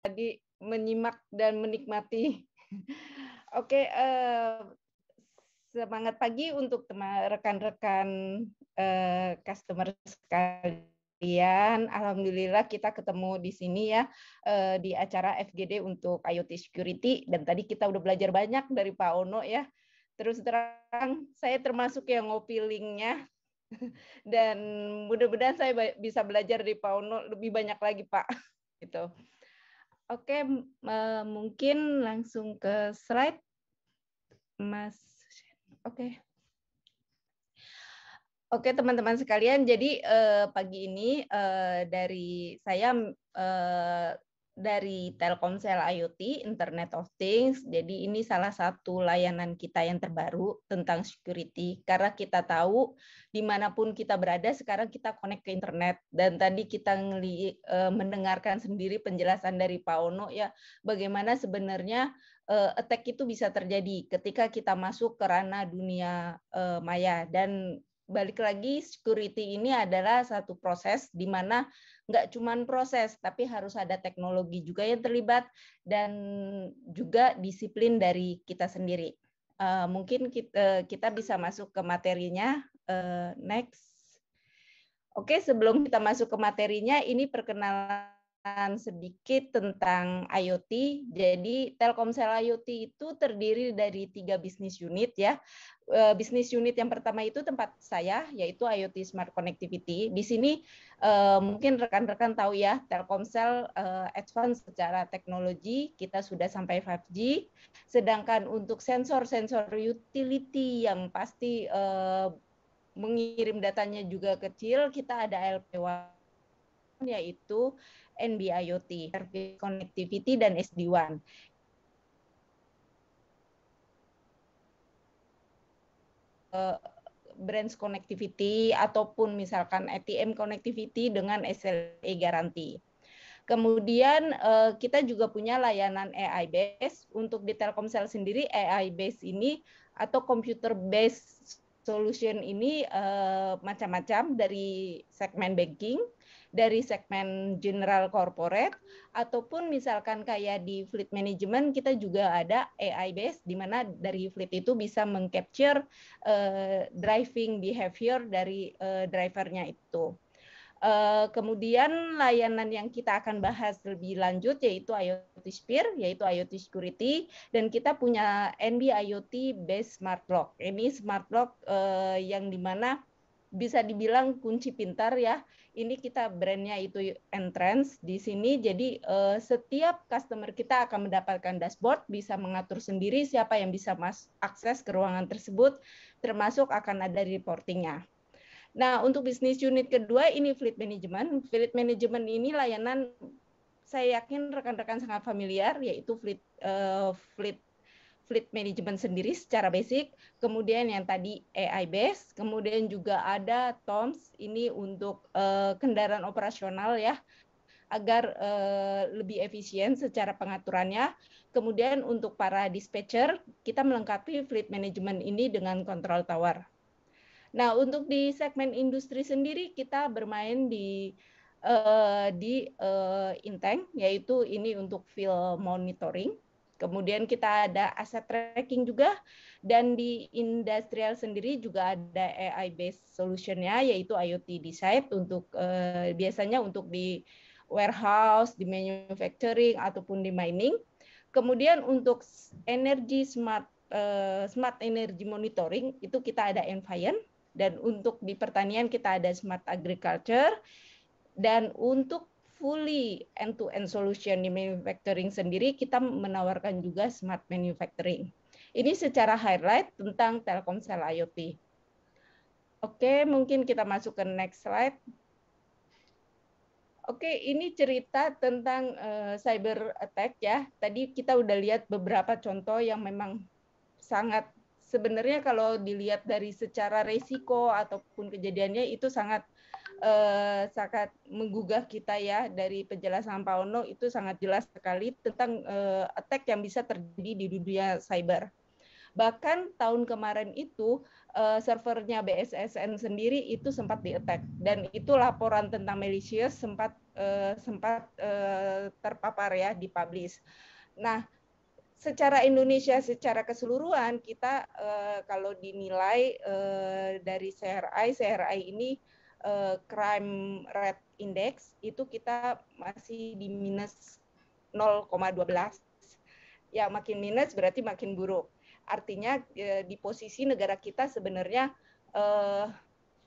tadi menyimak dan menikmati. Oke, eh, semangat pagi untuk rekan-rekan eh, customer sekalian. Alhamdulillah kita ketemu di sini ya eh, di acara FGD untuk IoT Security dan tadi kita udah belajar banyak dari Pak Ono ya. Terus terang saya termasuk yang ngopi linknya dan mudah-mudahan saya bisa belajar dari Pak Ono lebih banyak lagi Pak gitu. Oke, eh, mungkin langsung ke slide, Mas. Oke. Oke teman-teman sekalian, jadi eh, pagi ini eh, dari saya dari Telkomsel IoT, Internet of Things. Jadi ini salah satu layanan kita yang terbaru tentang security. Karena kita tahu dimanapun kita berada, sekarang kita connect ke internet. Dan tadi kita e, mendengarkan sendiri penjelasan dari Pak Ono ya, bagaimana sebenarnya uh, attack itu bisa terjadi ketika kita masuk ke ranah dunia uh, maya. Dan balik lagi security ini adalah satu proses di mana nggak cuma proses tapi harus ada teknologi juga yang terlibat dan juga disiplin dari kita sendiri. Uh, mungkin kita, eh, kita bisa masuk ke materinya uh, next. Oke, sebelum kita masuk ke materinya, ini perkenalan sedikit tentang IoT. Jadi Telkomsel IoT itu terdiri dari tiga bisnis unit ya. Eh, bisnis unit yang pertama itu tempat saya yaitu IoT Smart Connectivity. Di sini eh, mungkin rekan-rekan tahu ya Telkomsel eh, advance secara teknologi kita sudah sampai 5G. Sedangkan untuk sensor-sensor utility yang pasti mengirim datanya juga kecil, kita ada LPWAN yaitu NB-IoT, Service Connectivity, dan SD-WAN. Uh, eh, branch connectivity ataupun misalkan ATM connectivity dengan SLA e garanti. Kemudian eh, kita juga punya layanan AI base untuk di Telkomsel sendiri AI base ini atau computer base solution ini uh, macam-macam dari segmen banking, dari segmen general corporate, ataupun misalkan kayak di fleet management kita juga ada AI based, di mana dari fleet itu bisa mengcapture uh, driving behavior dari uh, drivernya itu. Eh, kemudian layanan yang kita akan bahas lebih lanjut yaitu IoT Spear, yaitu IoT Security, dan kita punya NB IoT Based Smart Lock. Ini smart lock eh, yang dimana bisa dibilang kunci pintar ya. Ini kita brandnya itu entrance di sini. Jadi eh, setiap customer kita akan mendapatkan dashboard, bisa mengatur sendiri siapa yang bisa mas akses ke ruangan tersebut, termasuk akan ada reportingnya. Nah, untuk bisnis unit kedua ini fleet management. Fleet management ini layanan saya yakin rekan-rekan sangat familiar yaitu fleet uh, fleet fleet management sendiri secara basic, kemudian yang tadi AI base kemudian juga ada TOMS ini untuk uh, kendaraan operasional ya agar uh, lebih efisien secara pengaturannya. Kemudian untuk para dispatcher, kita melengkapi fleet management ini dengan kontrol tower. Nah, untuk di segmen industri sendiri kita bermain di uh, di uh, Inteng yaitu ini untuk field monitoring. Kemudian kita ada asset tracking juga dan di industrial sendiri juga ada AI based solution-nya yaitu IoT design untuk uh, biasanya untuk di warehouse, di manufacturing ataupun di mining. Kemudian untuk energi smart uh, smart energy monitoring itu kita ada environment dan untuk di pertanian kita ada smart agriculture dan untuk fully end-to-end solution di manufacturing sendiri kita menawarkan juga smart manufacturing. Ini secara highlight tentang Telkomsel IoT. Oke, mungkin kita masuk ke next slide. Oke, ini cerita tentang uh, cyber attack ya. Tadi kita udah lihat beberapa contoh yang memang sangat sebenarnya kalau dilihat dari secara resiko ataupun kejadiannya itu sangat eh, sangat menggugah kita ya dari penjelasan Pak Ono itu sangat jelas sekali tentang eh, attack yang bisa terjadi di dunia cyber. Bahkan tahun kemarin itu eh, servernya BSSN sendiri itu sempat di-attack dan itu laporan tentang malicious sempat eh, sempat eh, terpapar ya di dipublish. Nah, secara Indonesia secara keseluruhan kita uh, kalau dinilai uh, dari CRI CRI ini uh, crime rate index itu kita masih di minus 0,12 ya makin minus berarti makin buruk artinya uh, di posisi negara kita sebenarnya uh,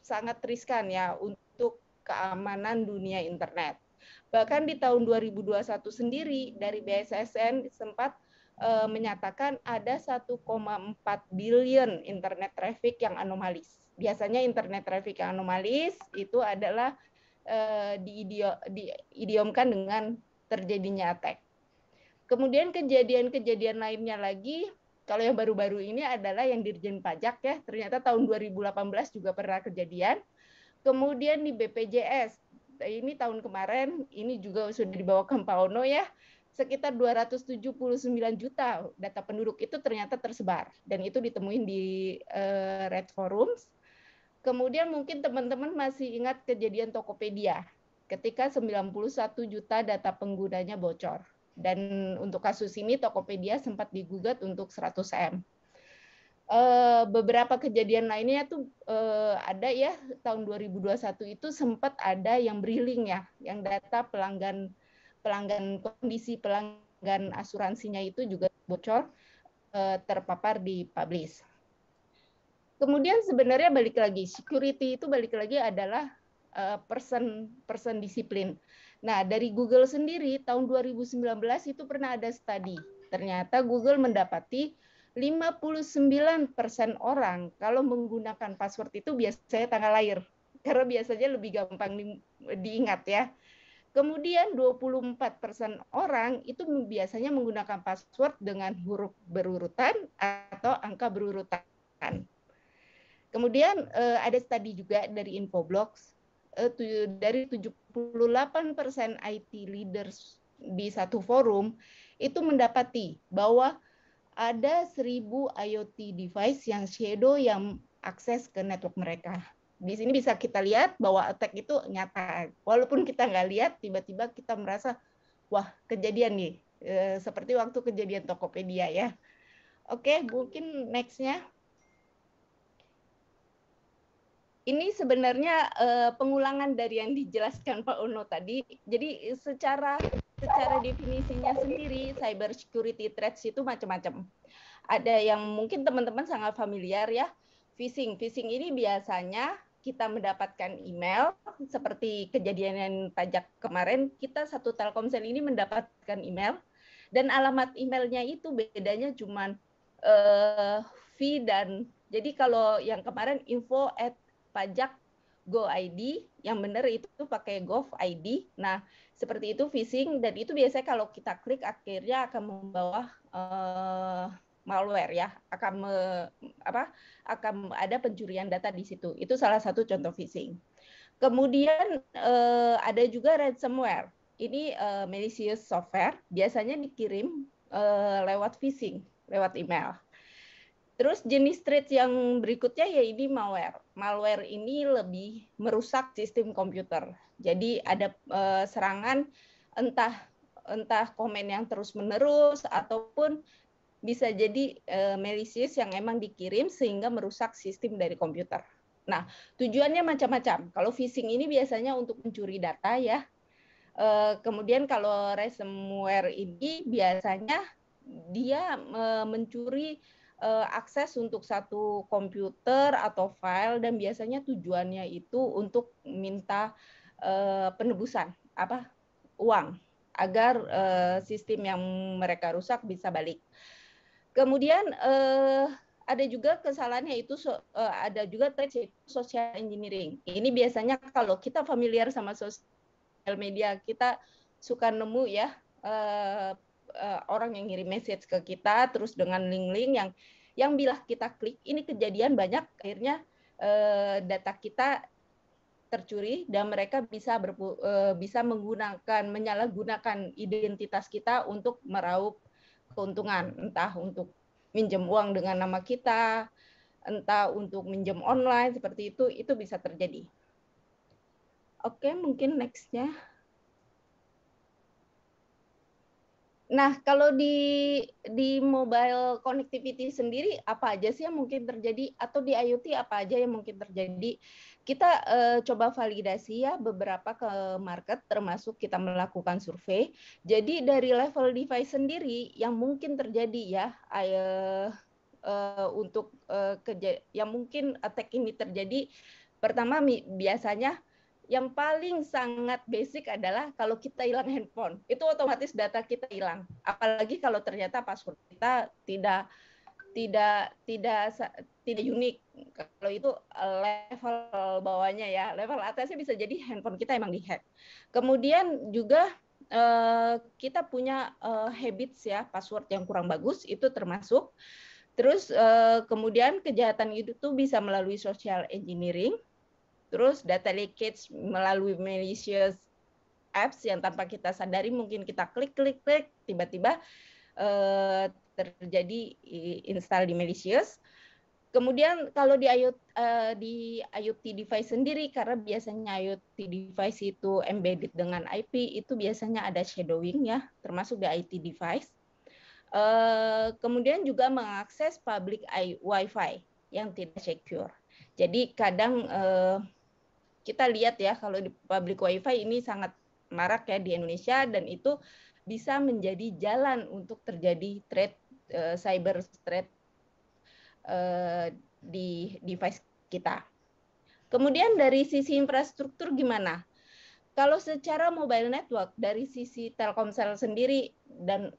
sangat riskan ya untuk keamanan dunia internet bahkan di tahun 2021 sendiri dari BSSN sempat uh, menyatakan ada 1,4 billion internet traffic yang anomalis. Biasanya internet traffic yang anomalis itu adalah uh, eh, diidio, diidiomkan dengan terjadinya attack. Kemudian kejadian-kejadian lainnya lagi, kalau yang baru-baru ini adalah yang Dirjen Pajak ya, ternyata tahun 2018 juga pernah kejadian. Kemudian di BPJS, ini tahun kemarin, ini juga sudah dibawa ke Pak Ono ya, sekitar 279 juta data penduduk itu ternyata tersebar dan itu ditemuin di uh, Red Forums. Kemudian mungkin teman-teman masih ingat kejadian Tokopedia ketika 91 juta data penggunanya bocor. Dan untuk kasus ini Tokopedia sempat digugat untuk 100 M. Eh, beberapa kejadian lainnya tuh eh, ada ya tahun 2021 itu sempat ada yang briling ya, yang data pelanggan pelanggan kondisi pelanggan asuransinya itu juga bocor eh, terpapar di publish. Kemudian sebenarnya balik lagi security itu balik lagi adalah eh, person person disiplin. Nah, dari Google sendiri tahun 2019 itu pernah ada studi. Ternyata Google mendapati 59% persen orang kalau menggunakan password itu biasanya tanggal lahir. Karena biasanya lebih gampang diingat ya. Kemudian 24% orang itu biasanya menggunakan password dengan huruf berurutan atau angka berurutan. Kemudian eh, ada studi juga dari Infoblox eh, dari 78% IT leaders di satu forum itu mendapati bahwa ada 1000 IoT device yang shadow yang akses ke network mereka di sini bisa kita lihat bahwa attack itu nyata. Walaupun kita nggak lihat, tiba-tiba kita merasa, wah kejadian nih. E, seperti waktu kejadian Tokopedia ya. Oke, mungkin next-nya. Ini sebenarnya e, pengulangan dari yang dijelaskan Pak Uno tadi. Jadi secara secara definisinya sendiri, cyber security threats itu macam-macam. Ada yang mungkin teman-teman sangat familiar ya, phishing. Phishing ini biasanya kita mendapatkan email seperti kejadian yang pajak kemarin kita satu Telkomsel ini mendapatkan email dan alamat emailnya itu bedanya cuma uh, eh, fee dan jadi kalau yang kemarin info at pajak go ID yang benar itu pakai gov ID nah seperti itu phishing dan itu biasanya kalau kita klik akhirnya akan membawa uh, malware ya akan me, apa akan ada pencurian data di situ itu salah satu contoh phishing kemudian eh, ada juga ransomware ini eh, malicious software biasanya dikirim eh, lewat phishing lewat email Terus jenis threat yang berikutnya ya ini malware. Malware ini lebih merusak sistem komputer. Jadi ada eh, serangan entah entah komen yang terus-menerus ataupun bisa jadi uh, malicious yang emang dikirim sehingga merusak sistem dari komputer. Nah, tujuannya macam-macam. Kalau phishing ini biasanya untuk mencuri data ya. Uh, kemudian kalau ransomware ini biasanya dia uh, mencuri uh, akses untuk satu komputer atau file dan biasanya tujuannya itu untuk minta uh, penebusan apa uang agar uh, sistem yang mereka rusak bisa balik. Kemudian eh, ada juga kesalahan yaitu so, eh, ada juga teks social engineering. Ini biasanya kalau kita familiar sama sosial media, kita suka nemu ya eh, eh, orang yang ngirim message ke kita terus dengan link-link yang yang bila kita klik ini kejadian banyak akhirnya eh, data kita tercuri dan mereka bisa berpu, eh, bisa menggunakan menyalahgunakan identitas kita untuk meraup keuntungan, entah untuk minjem uang dengan nama kita, entah untuk minjem online seperti itu, itu bisa terjadi. Oke, mungkin nextnya. Nah, kalau di di mobile connectivity sendiri apa aja sih yang mungkin terjadi atau di IoT apa aja yang mungkin terjadi? kita uh, coba validasi ya beberapa ke market termasuk kita melakukan survei. Jadi dari level device sendiri yang mungkin terjadi ya uh, uh, untuk uh, yang mungkin attack ini terjadi pertama biasanya yang paling sangat basic adalah kalau kita hilang handphone itu otomatis data kita hilang apalagi kalau ternyata password kita tidak tidak tidak tidak unik kalau itu eh, level bawahnya ya level atasnya bisa jadi handphone kita emang dihack kemudian juga uh, kita punya uh, habits ya password yang kurang bagus itu termasuk terus uh, kemudian kejahatan itu tuh bisa melalui social engineering terus data leakage melalui malicious apps yang tanpa kita sadari mungkin kita klik klik klik tiba-tiba terjadi install di malicious. Kemudian kalau di IoT, eh, di IoT device sendiri, karena biasanya IoT device itu embedded dengan IP, itu biasanya ada shadowing ya, termasuk di IT device. Eh, kemudian juga mengakses public Wi-Fi yang tidak secure. Jadi kadang eh, kita lihat ya kalau di public Wi-Fi ini sangat marak ya di Indonesia dan itu bisa menjadi jalan untuk terjadi threat uh, cyber threat uh, di device kita. Kemudian dari sisi infrastruktur gimana? Kalau secara mobile network dari sisi Telkomsel sendiri dan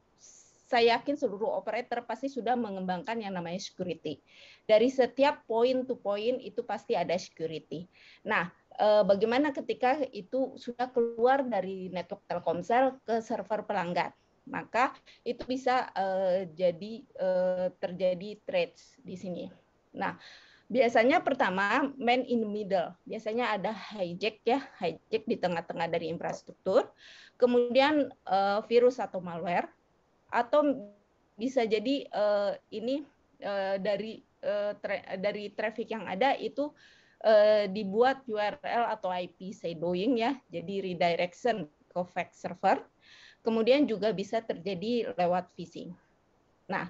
saya yakin seluruh operator pasti sudah mengembangkan yang namanya security. Dari setiap point to point itu pasti ada security. Nah, eh, bagaimana ketika itu sudah keluar dari network Telkomsel ke server pelanggan? maka itu bisa uh, jadi uh, terjadi trades di sini. Nah, biasanya pertama man in the middle. Biasanya ada hijack ya, hijack di tengah-tengah dari infrastruktur. Kemudian uh, virus atau malware atau bisa jadi uh, ini uh, dari uh, tra dari traffic yang ada itu uh, dibuat URL atau IP shadowing ya, jadi redirection ke fake server kemudian juga bisa terjadi lewat phishing. Nah,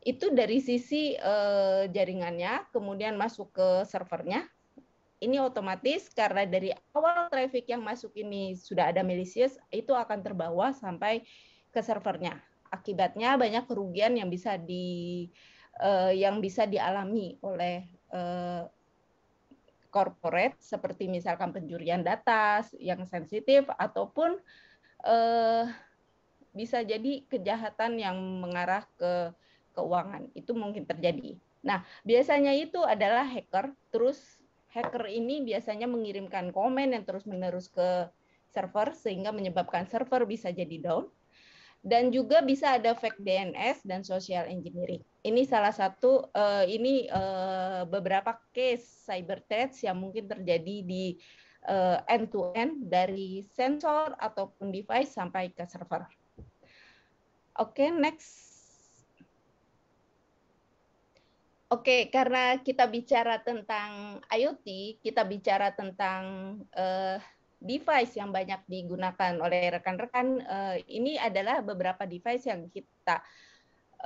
itu dari sisi uh, jaringannya, kemudian masuk ke servernya. Ini otomatis karena dari awal traffic yang masuk ini sudah ada malicious, itu akan terbawa sampai ke servernya. Akibatnya banyak kerugian yang bisa di uh, yang bisa dialami oleh uh, corporate seperti misalkan pencurian data yang sensitif ataupun eh, bisa jadi kejahatan yang mengarah ke keuangan. Itu mungkin terjadi. Nah, biasanya itu adalah hacker, terus hacker ini biasanya mengirimkan komen yang terus-menerus ke server sehingga menyebabkan server bisa jadi down. Dan juga bisa ada fake DNS dan social engineering. Ini salah satu, eh, ini eh, beberapa case cyber threats yang mungkin terjadi di end to end dari sensor ataupun device sampai ke server. Oke, okay, next. Oke, okay, karena kita bicara tentang IoT, kita bicara tentang uh, device yang banyak digunakan oleh rekan-rekan. Uh, ini adalah beberapa device yang kita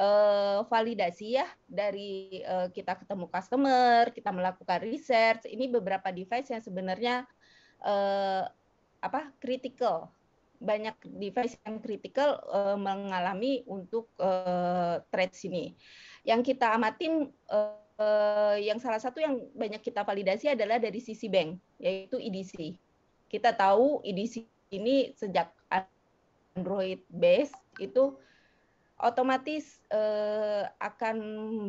uh, validasi ya dari uh, kita ketemu customer, kita melakukan research. Ini beberapa device yang sebenarnya uh, apa critical banyak device yang critical uh, mengalami untuk uh, eh, trade sini Yang kita amatin uh, uh, yang salah satu yang banyak kita validasi adalah dari sisi bank yaitu IDC e Kita tahu IDC e ini sejak Android base itu otomatis uh, akan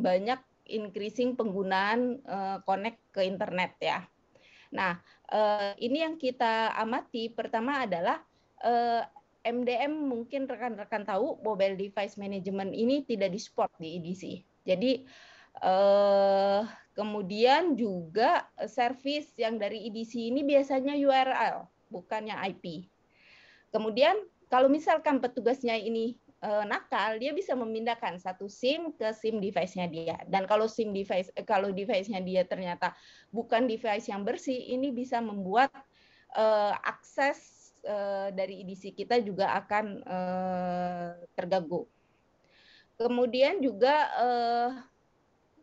banyak increasing penggunaan uh, connect ke internet ya nah eh, ini yang kita amati pertama adalah mdm eh, mungkin rekan-rekan tahu mobile device management ini tidak disupport di EDC jadi eh, kemudian juga service yang dari EDC ini biasanya URL, bukannya IP. Kemudian kalau misalkan petugasnya ini uh, nakal, dia bisa memindahkan satu SIM ke SIM device-nya dia. Dan kalau SIM device eh, kalau device-nya dia ternyata bukan device yang bersih, ini bisa membuat uh, akses uh, dari IDC kita juga akan uh, terganggu. Kemudian juga uh,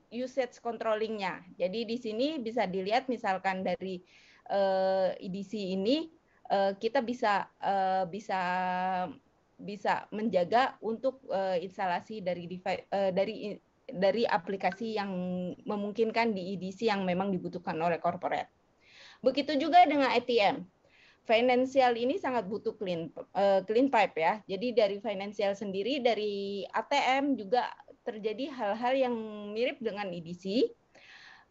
usage controlling-nya. Jadi di sini bisa dilihat misalkan dari uh, IDC ini uh, kita bisa uh, bisa bisa menjaga untuk uh, instalasi dari device, uh, dari dari aplikasi yang memungkinkan di EDC yang memang dibutuhkan oleh corporate. Begitu juga dengan ATM. Financial ini sangat butuh clean uh, clean pipe ya. Jadi dari financial sendiri dari ATM juga terjadi hal-hal yang mirip dengan EDC.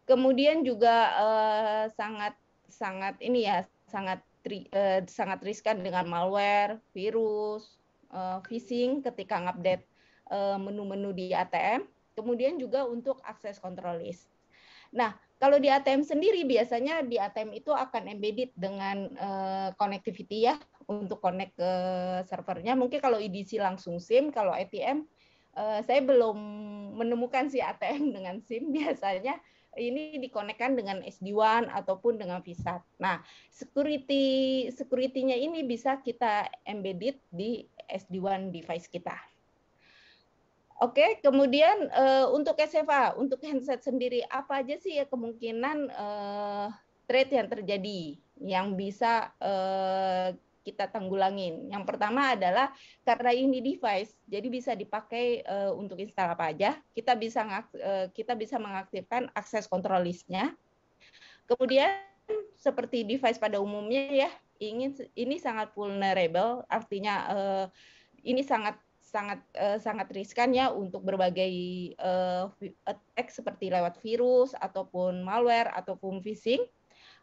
Kemudian juga uh, sangat sangat ini ya sangat uh, sangat riskan dengan malware, virus, uh, phishing ketika ngupdate uh, menu-menu di ATM, kemudian juga untuk akses control list. Nah, kalau di ATM sendiri biasanya di ATM itu akan embedded dengan uh, connectivity ya untuk connect ke servernya. Mungkin kalau edisi langsung SIM, kalau ATM uh, saya belum menemukan si ATM dengan SIM biasanya ini dikonekkan dengan SD1 ataupun dengan VSAT. Nah, security security-nya ini bisa kita embedded di SD1 device kita. Oke, kemudian uh, untuk SFA, untuk handset sendiri apa aja sih ya kemungkinan uh, eh, trade yang terjadi yang bisa uh, kita tanggulangin. Yang pertama adalah karena ini device, jadi bisa dipakai uh, untuk install apa aja. Kita bisa uh, kita bisa mengaktifkan akses kontrol listnya. Kemudian seperti device pada umumnya ya, ingin ini sangat vulnerable, artinya uh, ini sangat sangat uh, sangat riskan ya untuk berbagai uh, attack seperti lewat virus ataupun malware ataupun phishing.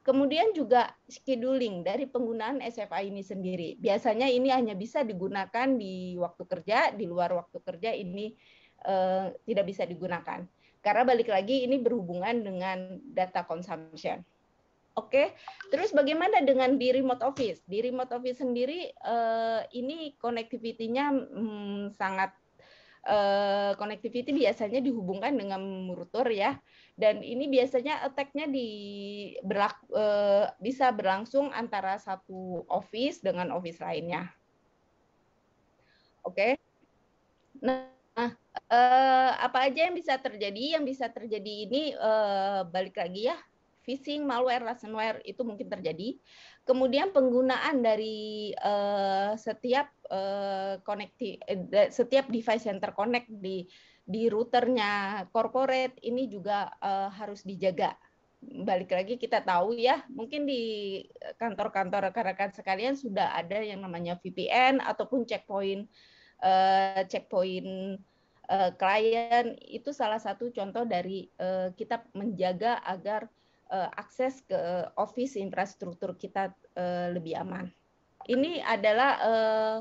Kemudian juga scheduling dari penggunaan SFA ini sendiri. Biasanya ini hanya bisa digunakan di waktu kerja, di luar waktu kerja ini eh, tidak bisa digunakan. Karena balik lagi ini berhubungan dengan data consumption. Oke, terus bagaimana dengan di remote office? Di remote office sendiri eh, ini konektivitinya hmm, sangat eh, biasanya dihubungkan dengan murutur ya dan ini biasanya attack-nya di berlak, e, bisa berlangsung antara satu office dengan office lainnya. Oke. Okay. Nah, e, apa aja yang bisa terjadi? Yang bisa terjadi ini e, balik lagi ya, phishing, malware, ransomware itu mungkin terjadi. Kemudian penggunaan dari uh, setiap uh, connecti, uh, setiap device yang terkonek di di routernya corporate ini juga uh, harus dijaga. Balik lagi kita tahu ya, mungkin di eh, kantor-kantor rekan-rekan sekalian sudah ada yang namanya VPN ataupun checkpoint uh, checkpoint uh, klien itu salah satu contoh dari uh, kita menjaga agar uh, akses ke office infrastruktur kita uh, lebih aman. Ini adalah uh,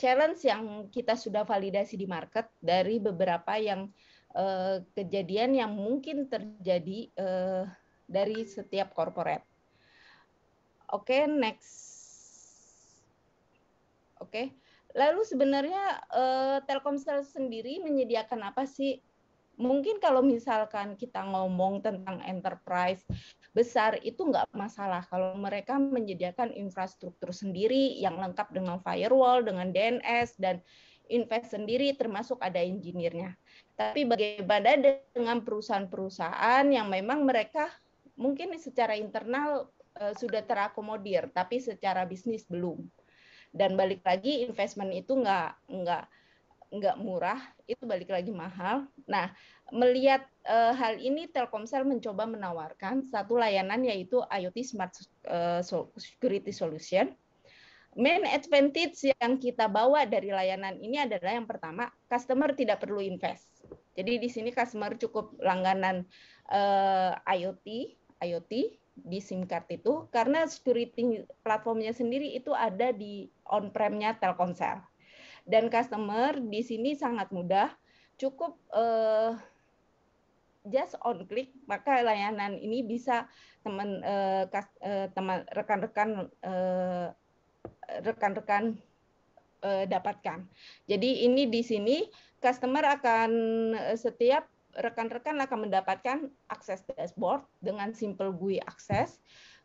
challenge yang kita sudah validasi di market dari beberapa yang uh, kejadian yang mungkin terjadi uh, dari setiap korporat. Oke, okay, next. Oke. Okay. Lalu sebenarnya uh, Telkomsel sendiri menyediakan apa sih? Mungkin kalau misalkan kita ngomong tentang enterprise besar itu nggak masalah kalau mereka menyediakan infrastruktur sendiri yang lengkap dengan firewall, dengan DNS dan invest sendiri termasuk ada engineer-nya. Tapi bagaimana dengan perusahaan-perusahaan yang memang mereka mungkin secara internal eh, sudah terakomodir tapi secara bisnis belum. Dan balik lagi investment itu nggak nggak nggak murah, itu balik lagi mahal. Nah, melihat e, hal ini Telkomsel mencoba menawarkan satu layanan yaitu IoT Smart e, Security Solution. Main advantage yang kita bawa dari layanan ini adalah yang pertama, customer tidak perlu invest. Jadi di sini customer cukup langganan e, IoT, IoT di SIM card itu karena security platformnya sendiri itu ada di on premnya Telkomsel dan customer di sini sangat mudah cukup uh, just on click maka layanan ini bisa teman uh, teman rekan-rekan rekan-rekan uh, dapatkan. Jadi ini di sini customer akan setiap rekan-rekan akan mendapatkan akses dashboard dengan simple GUI akses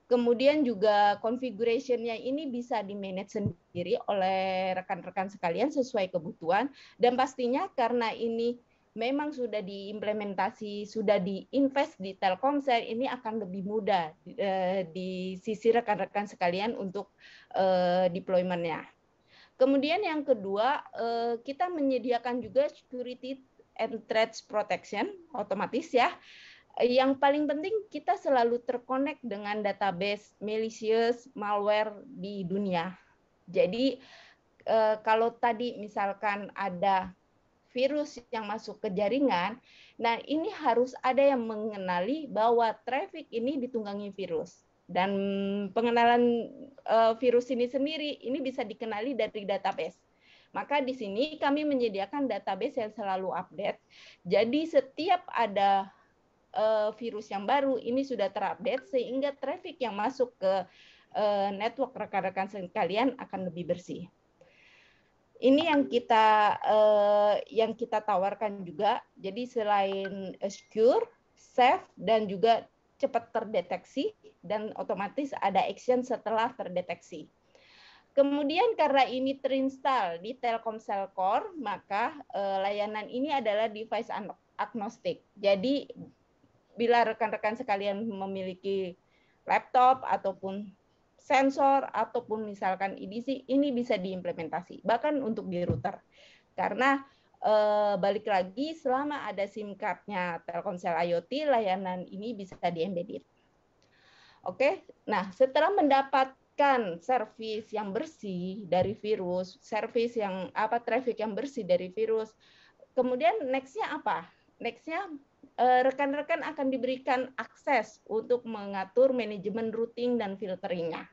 Kemudian juga configuration ini bisa di-manage sendiri oleh rekan-rekan sekalian sesuai kebutuhan. Dan pastinya karena ini memang sudah diimplementasi, sudah diinvest di Telkomsel, ini akan lebih mudah eh, di sisi rekan-rekan sekalian untuk eh, deployment-nya. Kemudian yang kedua, eh, kita menyediakan juga security and threats protection otomatis ya yang paling penting kita selalu terkonek dengan database malicious malware di dunia. Jadi eh, kalau tadi misalkan ada virus yang masuk ke jaringan, nah ini harus ada yang mengenali bahwa traffic ini ditunggangi virus. Dan pengenalan eh, virus ini sendiri ini bisa dikenali dari database. Maka di sini kami menyediakan database yang selalu update. Jadi setiap ada uh, virus yang baru ini sudah terupdate sehingga traffic yang masuk ke uh, network rekan-rekan sekalian akan lebih bersih. Ini yang kita uh, yang kita tawarkan juga. Jadi selain secure, safe dan juga cepat terdeteksi dan otomatis ada action setelah terdeteksi. Kemudian karena ini terinstall di Telkomsel Core, maka layanan ini adalah device agnostik. Jadi bila rekan-rekan sekalian memiliki laptop ataupun sensor ataupun misalkan IDC, e ini bisa diimplementasi bahkan untuk di router karena e, balik lagi selama ada SIM cardnya Telkomsel IoT layanan ini bisa diembedit. Oke, nah setelah mendapatkan service yang bersih dari virus, service yang apa traffic yang bersih dari virus, kemudian nextnya apa? Nextnya Eh, rekan-rekan akan diberikan akses untuk mengatur manajemen routing dan filteringnya.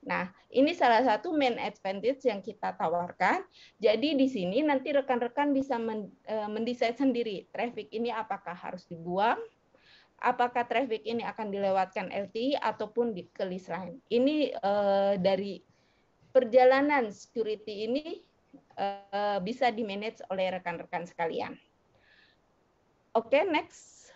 Nah, ini salah satu main advantage yang kita tawarkan. Jadi di sini nanti rekan-rekan bisa eh, mendesain sendiri traffic ini apakah harus dibuang, apakah traffic ini akan dilewatkan LTE ataupun di ke list line. Ini eh, dari perjalanan security ini eh, bisa manage oleh rekan-rekan sekalian. Oke, okay, next.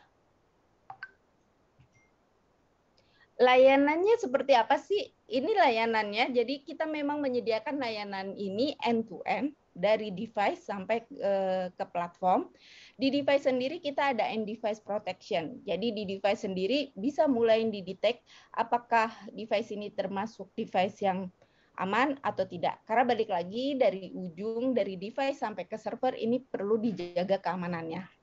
Layanannya seperti apa sih? Ini layanannya. Jadi kita memang menyediakan layanan ini end to end dari device sampai ke, ke platform. Di device sendiri kita ada end device protection. Jadi di device sendiri bisa mulai didetek apakah device ini termasuk device yang aman atau tidak. Karena balik lagi dari ujung dari device sampai ke server ini perlu dijaga keamanannya.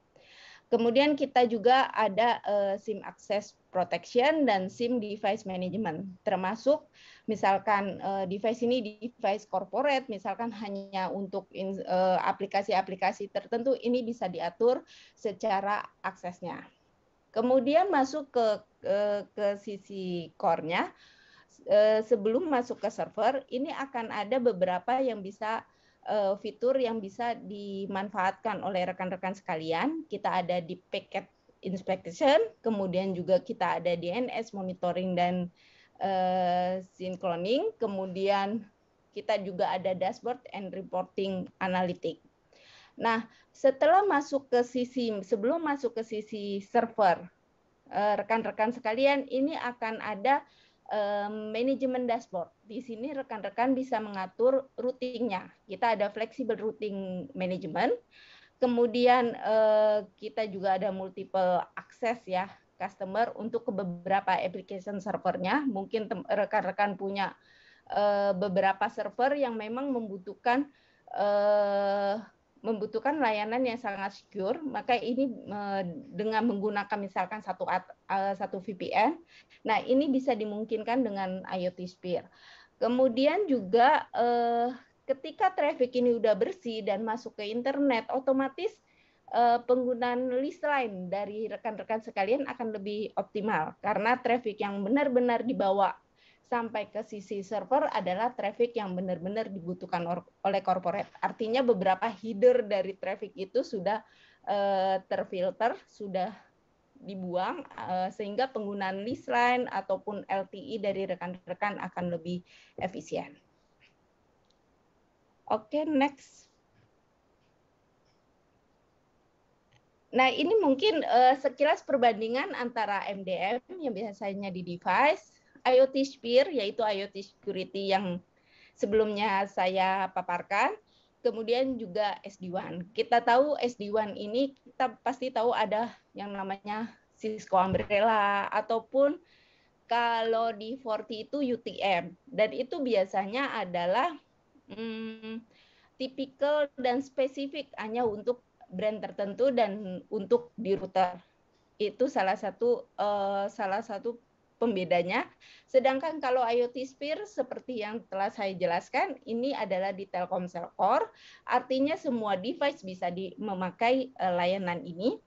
Kemudian kita juga ada uh, SIM access protection dan SIM device management. Termasuk misalkan uh, device ini device corporate, misalkan hanya untuk eh, aplikasi-aplikasi uh, tertentu ini bisa diatur secara aksesnya. Kemudian masuk ke ke, ke sisi core-nya. Uh, sebelum masuk ke server, ini akan ada beberapa yang bisa Eh, fitur yang bisa dimanfaatkan oleh rekan-rekan sekalian. Kita ada di packet inspection, kemudian juga kita ada DNS monitoring dan uh, eh, synchroning, kemudian kita juga ada dashboard and reporting analytic. Nah, setelah masuk ke sisi sebelum masuk ke sisi server, eh, rekan-rekan sekalian ini akan ada manajemen dashboard. Di sini rekan-rekan bisa mengatur routingnya. Kita ada flexible routing management. Kemudian eh, kita juga ada multiple access ya customer untuk ke beberapa application servernya. Mungkin rekan-rekan punya eh, beberapa server yang memang membutuhkan eh, membutuhkan layanan yang sangat secure, maka ini dengan menggunakan misalkan satu e, satu VPN, nah ini bisa dimungkinkan dengan IoT Spear. Kemudian juga e, ketika traffic ini sudah bersih dan masuk ke internet, otomatis e, penggunaan list line dari rekan-rekan sekalian akan lebih optimal karena traffic yang benar-benar dibawa sampai ke sisi server adalah traffic yang benar-benar dibutuhkan oleh corporate. Artinya beberapa header dari traffic itu sudah eh, terfilter, sudah dibuang eh, sehingga penggunaan list line ataupun LTE dari rekan-rekan akan lebih efisien. Oke, okay, next. Nah, ini mungkin eh, sekilas perbandingan antara MDM yang biasanya di device IoT Sphere yaitu IoT Security yang sebelumnya saya paparkan. Kemudian juga SD1. Kita tahu SD1 ini kita pasti tahu ada yang namanya Cisco Umbrella ataupun kalau di 40 itu UTM dan itu biasanya adalah hmm, tipikal dan spesifik hanya untuk brand tertentu dan untuk di router. Itu salah satu uh, salah satu pembedanya. Sedangkan kalau IoT Sphere seperti yang telah saya jelaskan, ini adalah di Telkomsel Core, artinya semua device bisa di, memakai uh, layanan ini.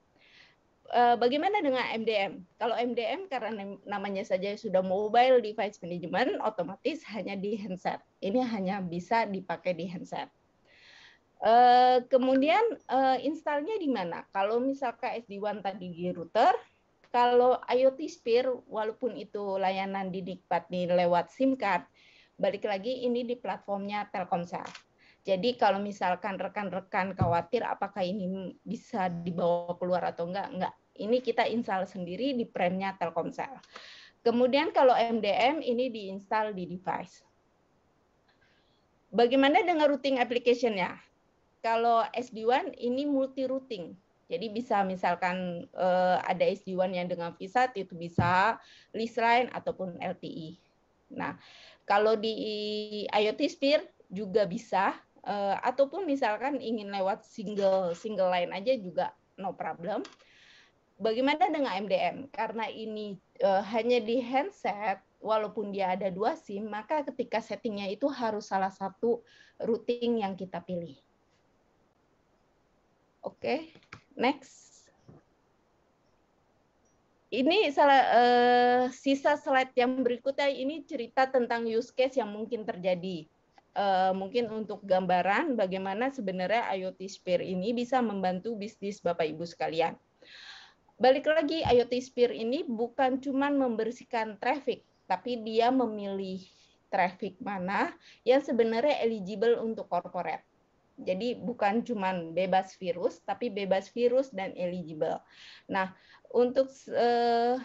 Eh, bagaimana dengan MDM? Kalau MDM karena namanya saja sudah mobile device management, otomatis hanya di handset. Ini hanya bisa dipakai di handset. Eh, kemudian installnya di mana? Kalau misalkan sd wan tadi di router, kalau IoT Sphere walaupun itu layanan didikpat di lewat SIM card, balik lagi ini di platformnya Telkomsel. Jadi kalau misalkan rekan-rekan khawatir apakah ini bisa dibawa keluar atau enggak, enggak. Ini kita install sendiri di premnya Telkomsel. Kemudian kalau MDM ini diinstal di device. Bagaimana dengan routing application-nya? Kalau SD1 ini multi routing. Jadi bisa misalkan uh, ada SD1 yang dengan Visa, itu bisa list line ataupun LTI. E. Nah, kalau di IoT Sphere juga bisa uh, ataupun misalkan ingin lewat single single line aja juga no problem. Bagaimana dengan MDM? Karena ini uh, hanya di handset walaupun dia ada dua SIM, maka ketika settingnya itu harus salah satu routing yang kita pilih. Oke. Okay. Next. Ini salah uh, sisa slide yang berikutnya ini cerita tentang use case yang mungkin terjadi. Uh, mungkin untuk gambaran bagaimana sebenarnya IoT Sphere ini bisa membantu bisnis Bapak Ibu sekalian. Balik lagi IoT Sphere ini bukan cuma membersihkan traffic, tapi dia memilih traffic mana yang sebenarnya eligible untuk corporate jadi bukan cuma bebas virus, tapi bebas virus dan eligible. Nah, untuk eh,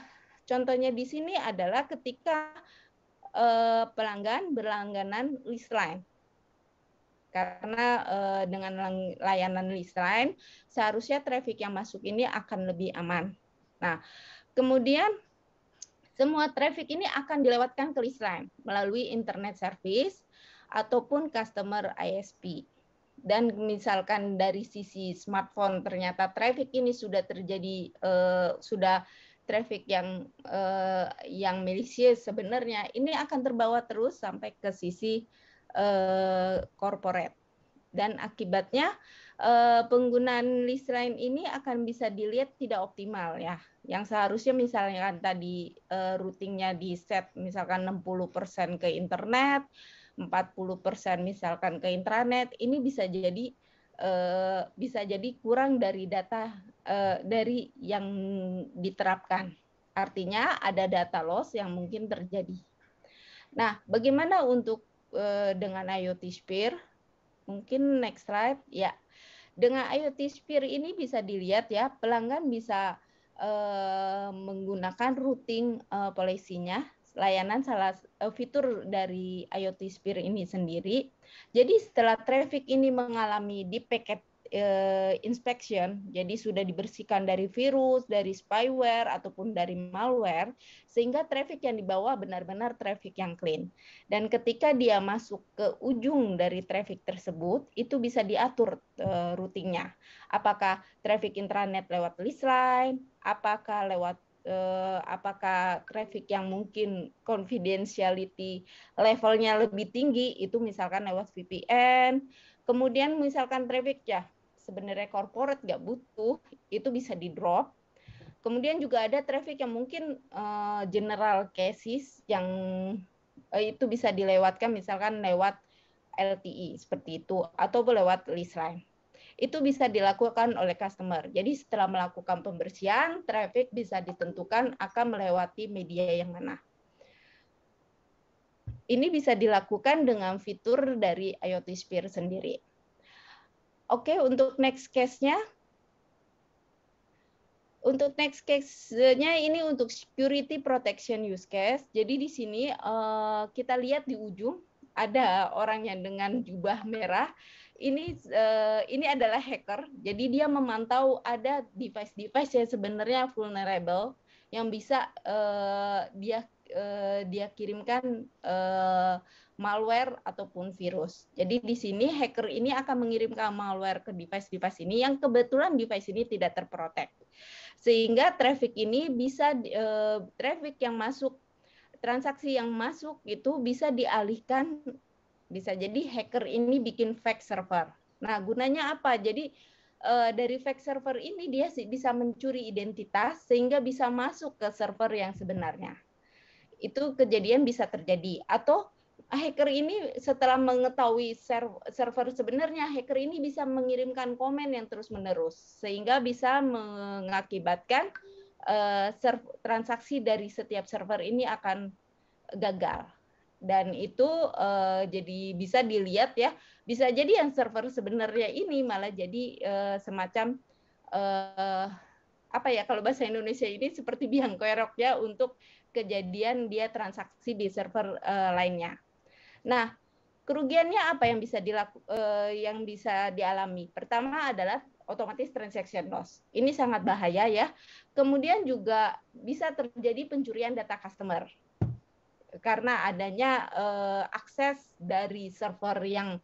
contohnya di sini adalah ketika eh, pelanggan berlangganan listline, Karena eh, dengan layanan listline seharusnya traffic yang masuk ini akan lebih aman. Nah, kemudian semua traffic ini akan dilewatkan ke listline melalui internet service ataupun customer ISP dan misalkan dari sisi smartphone ternyata traffic ini sudah terjadi uh, sudah traffic yang uh, yang malicious sebenarnya ini akan terbawa terus sampai ke sisi korporat eh, corporate dan akibatnya uh, penggunaan list line ini akan bisa dilihat tidak optimal ya yang seharusnya misalnya kan tadi uh, routingnya di set misalkan 60% ke internet 40% misalkan ke intranet ini bisa jadi eh, bisa jadi kurang dari data eh, dari yang diterapkan. Artinya ada data loss yang mungkin terjadi. Nah, bagaimana untuk eh, dengan IoT Sphere? Mungkin next slide ya. Dengan IoT Sphere ini bisa dilihat ya, pelanggan bisa menggunakan routing polisinya layanan salah eh, fitur dari IoT Spear ini sendiri. Jadi setelah traffic ini mengalami di packet eh, inspection, jadi sudah dibersihkan dari virus, dari spyware ataupun dari malware, sehingga traffic yang dibawa benar-benar traffic yang clean. Dan ketika dia masuk ke ujung dari traffic tersebut, itu bisa diatur uh, routingnya. Apakah traffic intranet lewat list line, apakah lewat Eh, apakah traffic yang mungkin confidentiality levelnya lebih tinggi itu misalkan lewat VPN. Kemudian misalkan traffic ya sebenarnya corporate nggak butuh itu bisa di drop. Kemudian juga ada traffic yang mungkin eh, general cases yang eh, itu bisa dilewatkan misalkan lewat LTE seperti itu atau lewat list line itu bisa dilakukan oleh customer. Jadi setelah melakukan pembersihan, traffic bisa ditentukan akan melewati media yang mana. Ini bisa dilakukan dengan fitur dari IoT Sphere sendiri. Oke, untuk next case-nya. Untuk next case-nya ini untuk security protection use case. Jadi di sini eh, kita lihat di ujung ada orang yang dengan jubah merah ini uh, ini adalah hacker. Jadi dia memantau ada device-device yang sebenarnya vulnerable yang bisa uh, dia uh, dia kirimkan uh, malware ataupun virus. Jadi di sini hacker ini akan mengirimkan malware ke device-device ini yang kebetulan device ini tidak terprotek. Sehingga traffic ini bisa uh, traffic yang masuk transaksi yang masuk itu bisa dialihkan bisa jadi hacker ini bikin fake server. Nah, gunanya apa? Jadi eh, dari fake server ini dia bisa mencuri identitas sehingga bisa masuk ke server yang sebenarnya. Itu kejadian bisa terjadi atau hacker ini setelah mengetahui server sebenarnya hacker ini bisa mengirimkan komen yang terus-menerus sehingga bisa mengakibatkan eh, transaksi dari setiap server ini akan gagal dan itu uh, jadi bisa dilihat ya bisa jadi yang server sebenarnya ini malah jadi uh, semacam uh, apa ya kalau bahasa Indonesia ini seperti biang kerok ya untuk kejadian dia transaksi di server uh, lainnya. Nah kerugiannya apa yang bisa dilaku, uh, yang bisa dialami? Pertama adalah otomatis transaction loss. Ini sangat bahaya ya. Kemudian juga bisa terjadi pencurian data customer karena adanya uh, akses dari server yang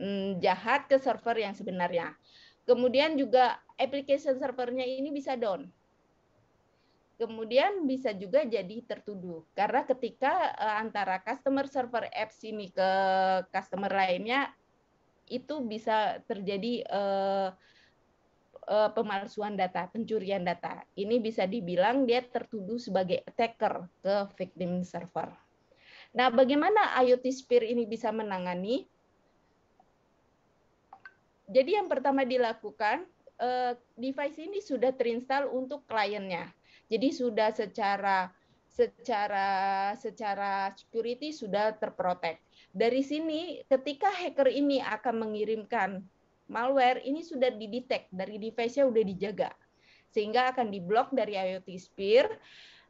um, jahat ke server yang sebenarnya. Kemudian juga application servernya ini bisa down. Kemudian bisa juga jadi tertuduh karena ketika uh, antara customer server apps ini ke customer lainnya itu bisa terjadi uh, Eh, pemalsuan data, pencurian data. Ini bisa dibilang dia tertuduh sebagai attacker ke victim server. Nah, bagaimana IoT Spear ini bisa menangani? Jadi yang pertama dilakukan, eh, device ini sudah terinstall untuk kliennya. Jadi sudah secara secara secara security sudah terprotek. Dari sini ketika hacker ini akan mengirimkan malware ini sudah didetek dari device-nya sudah dijaga. Sehingga akan diblok dari IoT Spear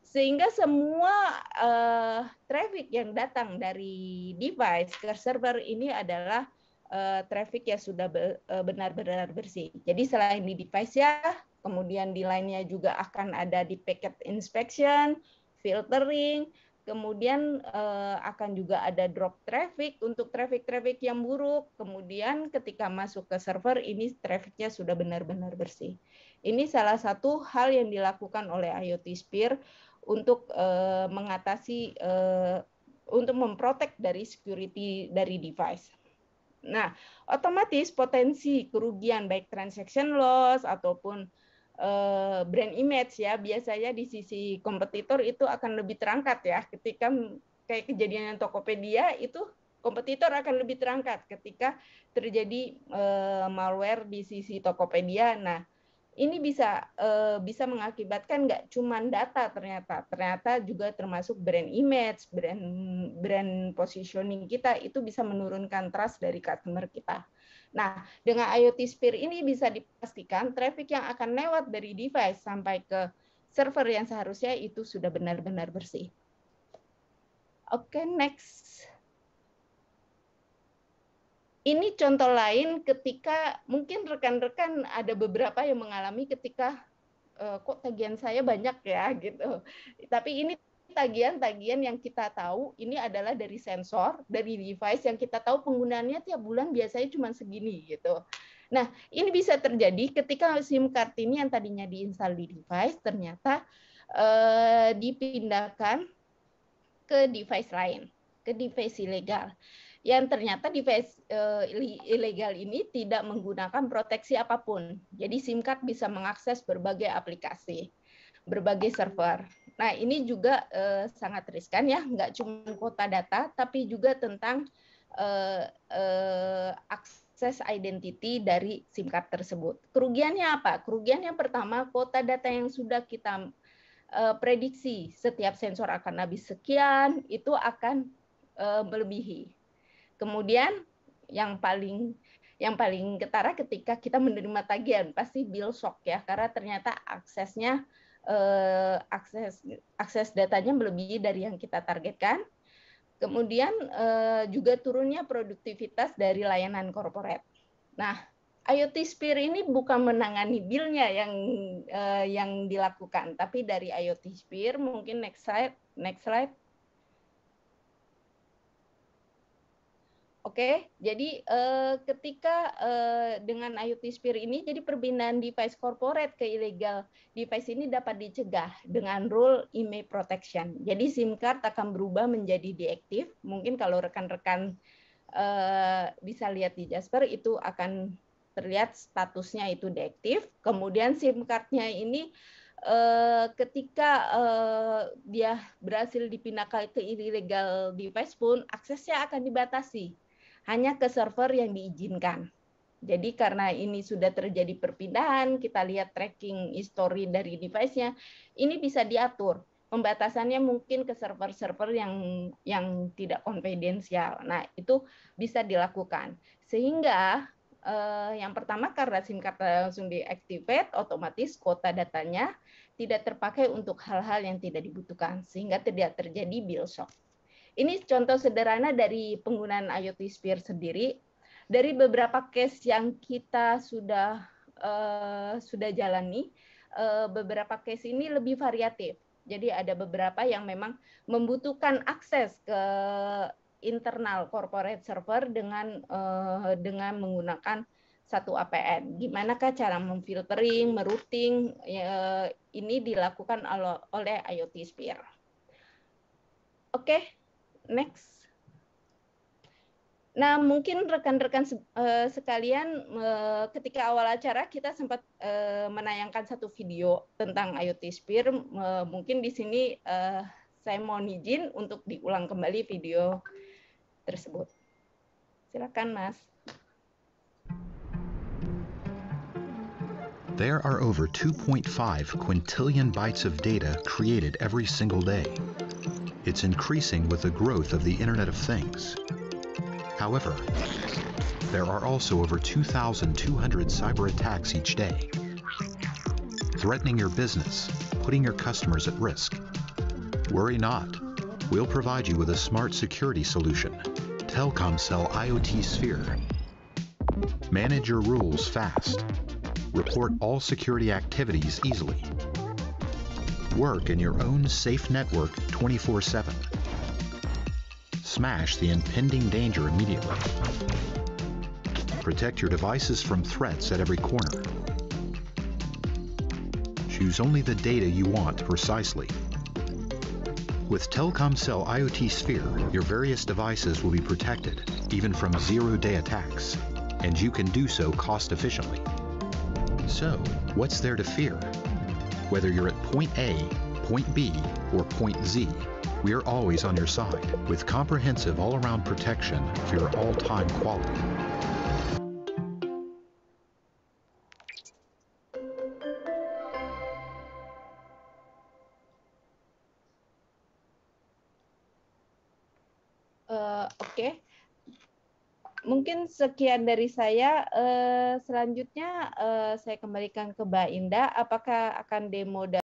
sehingga semua uh, traffic yang datang dari device ke server ini adalah uh, traffic yang sudah eh, benar-benar bersih. Jadi selain di device ya, kemudian di lainnya juga akan ada di packet inspection, filtering, kemudian eh, akan juga ada drop traffic untuk traffic-traffic yang buruk, kemudian ketika masuk ke server ini trafficnya sudah benar-benar bersih. Ini salah satu hal yang dilakukan oleh IoT Spear untuk eh, mengatasi eh, untuk memprotek dari security dari device. Nah, otomatis potensi kerugian baik transaction loss ataupun Eh, brand image ya biasanya di sisi kompetitor itu akan lebih terangkat ya ketika kayak kejadian yang Tokopedia itu kompetitor akan lebih terangkat ketika terjadi eh, malware di sisi Tokopedia nah ini bisa eh, bisa mengakibatkan nggak cuman data ternyata ternyata juga termasuk brand image brand brand positioning kita itu bisa menurunkan trust dari customer kita Nah, dengan IoT Sphere ini bisa dipastikan traffic yang akan lewat dari device sampai ke server yang seharusnya itu sudah benar-benar bersih. Oke, okay, next. Ini contoh lain ketika mungkin rekan-rekan ada beberapa yang mengalami ketika eh, kok tagihan saya banyak ya gitu. Tapi ini tagihan-tagihan yang kita tahu ini adalah dari sensor, dari device yang kita tahu penggunaannya tiap bulan biasanya cuma segini gitu. Nah, ini bisa terjadi ketika SIM card ini yang tadinya diinstal di device ternyata eh, dipindahkan ke device lain, ke device ilegal. Yang ternyata device eh, ilegal ini tidak menggunakan proteksi apapun. Jadi SIM card bisa mengakses berbagai aplikasi berbagai server. Nah, ini juga uh, sangat riskan ya, nggak cuma kota data, tapi juga tentang uh, uh, akses identity dari SIM card tersebut. Kerugiannya apa? Kerugiannya pertama, kota data yang sudah kita uh, prediksi setiap sensor akan habis sekian, itu akan uh, melebihi. Kemudian yang paling yang paling ketara ketika kita menerima tagihan pasti bill shock ya karena ternyata aksesnya Eh, akses akses datanya melebihi dari yang kita targetkan. Kemudian eh, juga turunnya produktivitas dari layanan korporat. Nah, IoT Spear ini bukan menangani bilnya yang eh, yang dilakukan, tapi dari IoT Spear mungkin next slide next slide Oke, okay? jadi uh, ketika uh, dengan IoT Spear ini, jadi perbinaan device corporate ke ilegal device ini dapat dicegah dengan rule email protection. Jadi SIM card akan berubah menjadi deaktif. Mungkin kalau rekan-rekan uh, bisa lihat di Jasper itu akan terlihat statusnya itu deaktif. Kemudian SIM cardnya ini Uh, ketika uh, dia berhasil dipindahkan ke illegal device pun aksesnya akan dibatasi hanya ke server yang diizinkan. Jadi karena ini sudah terjadi perpindahan, kita lihat tracking history dari device-nya, ini bisa diatur. Pembatasannya mungkin ke server-server yang yang tidak konfidensial. Nah, itu bisa dilakukan. Sehingga eh, yang pertama karena SIM card langsung diactivate, otomatis kuota datanya tidak terpakai untuk hal-hal yang tidak dibutuhkan, sehingga tidak terjadi bill shock. Ini contoh sederhana dari penggunaan IoT Sphere sendiri. Dari beberapa case yang kita sudah uh, sudah jalani, uh, beberapa case ini lebih variatif. Jadi ada beberapa yang memang membutuhkan akses ke internal corporate server dengan uh, dengan menggunakan satu APN. Gimanakah cara memfiltering, merouting ya, ini dilakukan oleh IoT Sphere. Oke, next. Nah, mungkin rekan-rekan eh, sekalian, eh, ketika awal acara kita sempat eh, menayangkan satu video tentang IoT Spear. mungkin di sini saya mohon izin untuk diulang kembali video tersebut. Silakan, Mas. There are over 2.5 quintillion bytes of data created every single day. It's increasing with the growth of the Internet of Things. However, there are also over 2,200 cyber attacks each day, threatening your business, putting your customers at risk. Worry not. We'll provide you with a smart security solution. Telkomsel IoT Sphere. Manage your rules fast. Report all security activities easily work in your own safe network 24 7. Smash the impending danger immediately. Protect your devices from threats at every corner. Choose only the data you want precisely. With Telkomsel IoT Sphere, your various devices will be protected, even from zero-day attacks, and you can do so cost efficiently. So, what's there to fear? Whether you're at point A, point B, or point Z, we are always on your side with comprehensive all-around protection for your all-time quality. sekian dari saya. Eh, selanjutnya eh, saya kembalikan ke Mbak Indah. Apakah akan demo